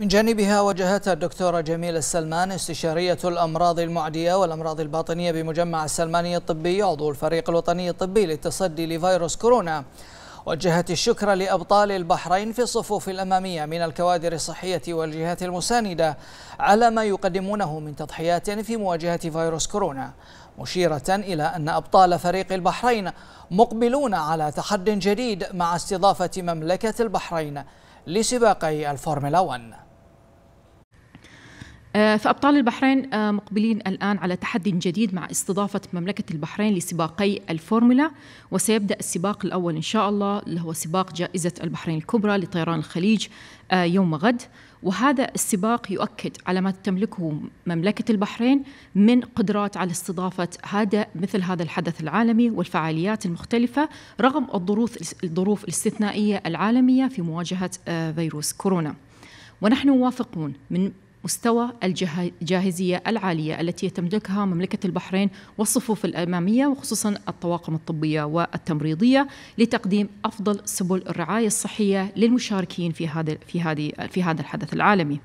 من جانبها وجهتها الدكتورة جميلة السلمان استشارية الأمراض المعدية والأمراض الباطنية بمجمع السلماني الطبي عضو الفريق الوطني الطبي للتصدي لفيروس كورونا وجهت الشكر لأبطال البحرين في الصفوف الأمامية من الكوادر الصحية والجهات المساندة على ما يقدمونه من تضحيات في مواجهة فيروس كورونا مشيرة إلى أن أبطال فريق البحرين مقبلون على تحد جديد مع استضافة مملكة البحرين لسباقي الفورمولا 1 آه، فأبطال البحرين آه، مقبلين الآن على تحدي جديد مع استضافة مملكة البحرين لسباقي الفورمولا وسيبدأ السباق الأول إن شاء الله اللي هو سباق جائزة البحرين الكبرى لطيران الخليج آه، يوم غد وهذا السباق يؤكد على ما تملكه مملكة البحرين من قدرات على استضافة هذا مثل هذا الحدث العالمي والفعاليات المختلفة رغم الظروف الظروف الاستثنائية العالمية في مواجهة فيروس كورونا. ونحن موافقون من مستوى الجاهزية العالية التي تملكها مملكة البحرين والصفوف الأمامية وخصوصا الطواقم الطبية والتمريضية لتقديم أفضل سبل الرعاية الصحية للمشاركين في هذا في هذه في هذا الحدث العالمي.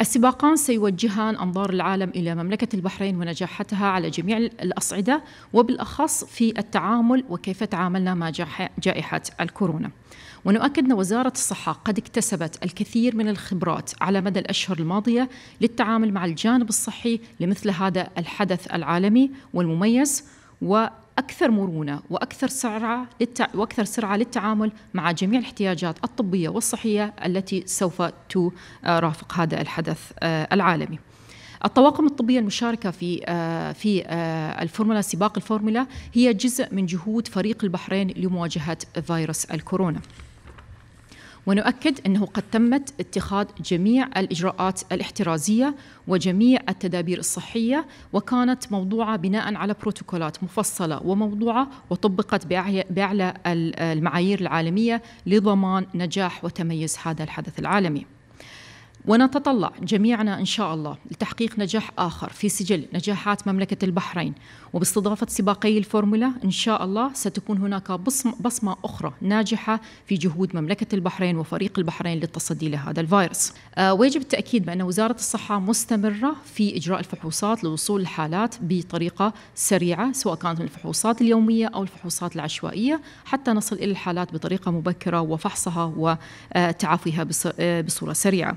السباقان سيوجهان أنظار العالم إلى مملكة البحرين ونجاحتها على جميع الأصعدة وبالأخص في التعامل وكيف تعاملنا مع جائحة الكورونا ونؤكد أن وزارة الصحة قد اكتسبت الكثير من الخبرات على مدى الأشهر الماضية للتعامل مع الجانب الصحي لمثل هذا الحدث العالمي والمميز و أكثر مرونة وأكثر سرعة للتع... وأكثر سرعة للتعامل مع جميع الاحتياجات الطبية والصحية التي سوف ترافق هذا الحدث آه، العالمي. الطواقم الطبية المشاركة في آه، في آه، الفورمولا سباق الفورمولا هي جزء من جهود فريق البحرين لمواجهة فيروس الكورونا. ونؤكد أنه قد تمت اتخاذ جميع الإجراءات الاحترازية وجميع التدابير الصحية وكانت موضوعة بناء على بروتوكولات مفصلة وموضوعة وطبقت بأعلى المعايير العالمية لضمان نجاح وتميز هذا الحدث العالمي ونتطلع جميعنا إن شاء الله لتحقيق نجاح آخر في سجل نجاحات مملكة البحرين وباستضافة سباقي الفورمولا إن شاء الله ستكون هناك بصمة أخرى ناجحة في جهود مملكة البحرين وفريق البحرين للتصدي لهذا الفيروس آه، ويجب التأكيد بأن وزارة الصحة مستمرة في إجراء الفحوصات لوصول الحالات بطريقة سريعة سواء كانت الفحوصات اليومية أو الفحوصات العشوائية حتى نصل إلى الحالات بطريقة مبكرة وفحصها وتعافيها آه، بصورة سريعة